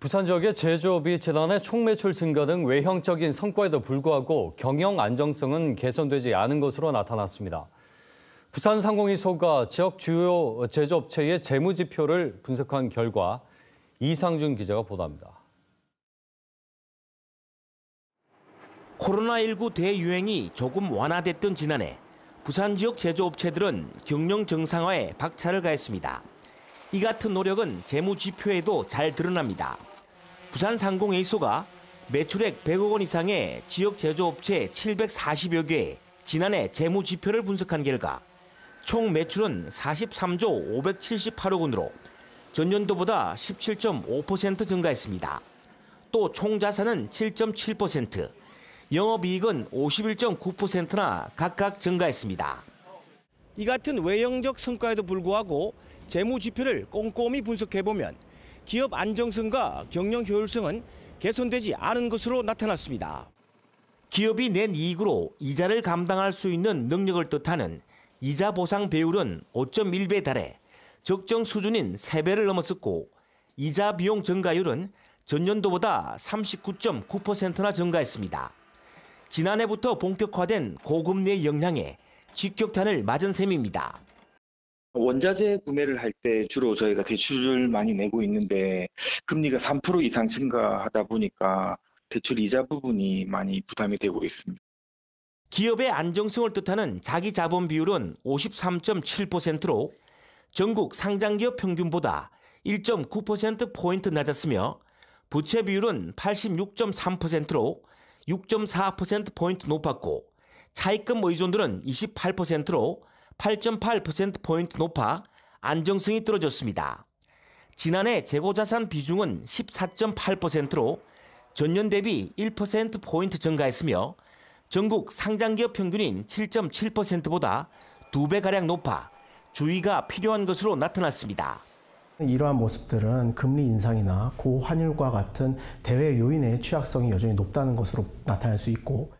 부산 지역의 제조업이 재단의 총매출 증가 등 외형적인 성과에도 불구하고 경영 안정성은 개선되지 않은 것으로 나타났습니다. 부산 상공이소가 지역 주요 제조업체의 재무지표를 분석한 결과 이상준 기자가 보도합니다. 코로나19 대유행이 조금 완화됐던 지난해 부산 지역 제조업체들은 경영 정상화에 박차를 가했습니다. 이 같은 노력은 재무지표에도 잘 드러납니다. 부산 상공에이소가 매출액 100억 원 이상의 지역 제조업체 740여 개의 지난해 재무지표를 분석한 결과 총 매출은 43조 578억 원으로 전년도보다 17.5% 증가했습니다. 또 총자산은 7.7%, 영업이익은 51.9%나 각각 증가했습니다. 이 같은 외형적 성과에도 불구하고 재무 지표를 꼼꼼히 분석해보면 기업 안정성과 경영 효율성은 개선되지 않은 것으로 나타났습니다. 기업이 낸 이익으로 이자를 감당할 수 있는 능력을 뜻하는 이자 보상 배율은 5.1배 달해 적정 수준인 3배를 넘었었고 이자 비용 증가율은 전년도보다 39.9%나 증가했습니다. 지난해부터 본격화된 고금리의 영향에 직격탄을 맞은 셈입니다. 원자재 구매를 할 때 주로 저희가 대출을 많이 내고 있는데 금리가 3% 이상 증가하다 보니까 대출 이자 부분이 많이 부담이 되고 있습니다. 기업의 안정성을 뜻하는 자기 자본 비율은 53.7%로 전국 상장기업 평균보다 1.9%포인트 낮았으며 부채 비율은 86.3%로 6.4%포인트 높았고 차입금 의존도는 28%로 8.8%포인트 높아 안정성이 떨어졌습니다. 지난해 재고자산 비중은 14.8%로 전년 대비 1%포인트 증가했으며 전국 상장기업 평균인 7.7%보다 2배가량 높아 주의가 필요한 것으로 나타났습니다. 이러한 모습들은 금리 인상이나 고환율과 같은 대외 요인의 취약성이 여전히 높다는 것으로 나타날 수 있고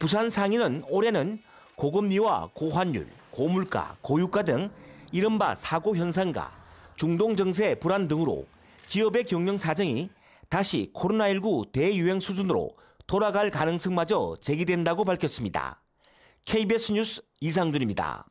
부산 상인은 올해는 고금리와 고환율, 고물가, 고유가 등 이른바 사고 현상과 중동 정세 불안 등으로 기업의 경영 사정이 다시 코로나19 대유행 수준으로 돌아갈 가능성마저 제기된다고 밝혔습니다. KBS 뉴스 이상준입니다.